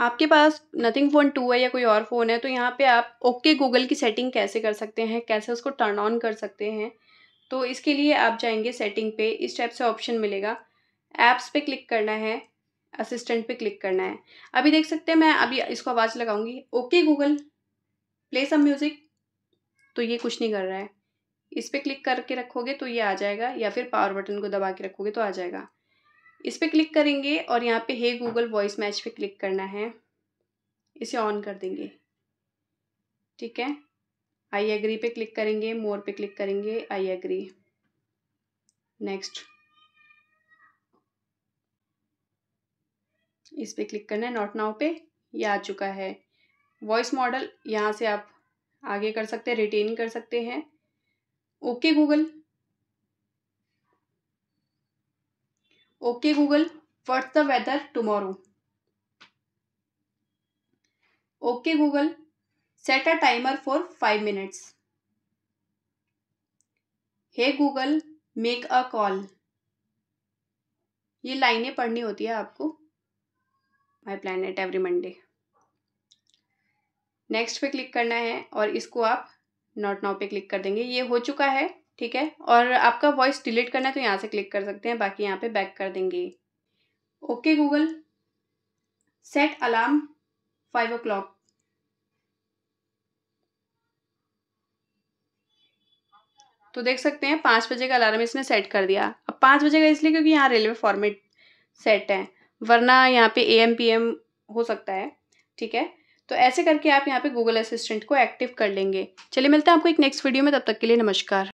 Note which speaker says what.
Speaker 1: आपके पास nothing phone to है या कोई और फ़ोन है तो यहाँ पे आप ओके okay गूगल की सेटिंग कैसे कर सकते हैं कैसे उसको टर्न ऑन कर सकते हैं तो इसके लिए आप जाएंगे सेटिंग पे इस टाइप से ऑप्शन मिलेगा ऐप्स पे क्लिक करना है असिस्टेंट पे क्लिक करना है अभी देख सकते हैं मैं अभी इसको आवाज़ लगाऊंगी okay Google play some music तो ये कुछ नहीं कर रहा है इस पर क्लिक करके रखोगे तो ये आ जाएगा या फिर पावर बटन को दबा के रखोगे तो आ जाएगा इस पर क्लिक करेंगे और यहाँ पे हे गूगल वॉइस मैच पे क्लिक करना है इसे ऑन कर देंगे ठीक है आई एग्री पे क्लिक करेंगे मोर पे क्लिक करेंगे आई एग्री नेक्स्ट इस पर क्लिक करना है नॉट नाउ पे ये आ चुका है वॉइस मॉडल यहाँ से आप आगे कर सकते हैं रिटेन कर सकते हैं okay Google okay Google what's the weather tomorrow okay Google set a timer for five minutes hey Google make a call ये लाइनें पढ़नी होती है आपको my planet every Monday next पे क्लिक करना है और इसको आप नॉट नाउ पे क्लिक कर देंगे ये हो चुका है ठीक है और आपका वॉइस डिलीट करना है तो यहाँ से क्लिक कर सकते हैं बाकी यहाँ पे बैक कर देंगे okay Google set alarm five o'clock तो देख सकते हैं पाँच बजे का अलार्म इसने सेट कर दिया अब पाँच बजे का इसलिए क्योंकि यहाँ रेलवे फॉर्मेट सेट है वरना यहाँ पे ए एम पी एम हो सकता है ठीक है तो ऐसे करके आप यहाँ पे गूगल असिस्टेंट को एक्टिव कर लेंगे चलिए मिलते हैं आपको एक नेक्स्ट वीडियो में तब तक के लिए नमस्कार